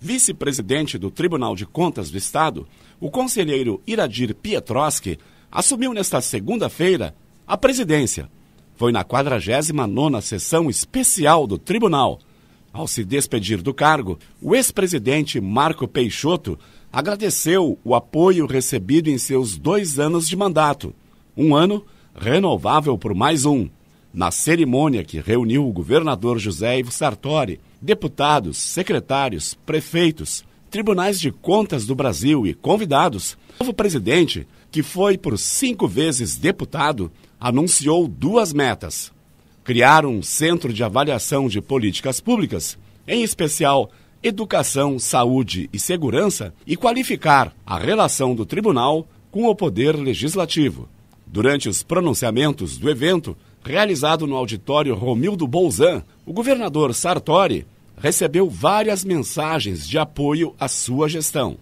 Vice-presidente do Tribunal de Contas do Estado, o conselheiro Iradir Pietroski assumiu nesta segunda-feira a presidência. Foi na 49ª sessão especial do tribunal. Ao se despedir do cargo, o ex-presidente Marco Peixoto agradeceu o apoio recebido em seus dois anos de mandato. Um ano renovável por mais um. Na cerimônia que reuniu o governador José Ivo Sartori, deputados, secretários, prefeitos, tribunais de contas do Brasil e convidados, o novo presidente, que foi por cinco vezes deputado, anunciou duas metas: criar um centro de avaliação de políticas públicas, em especial educação, saúde e segurança, e qualificar a relação do tribunal com o poder legislativo. Durante os pronunciamentos do evento, realizado no auditório Romildo Bolzan, o governador Sartori recebeu várias mensagens de apoio à sua gestão.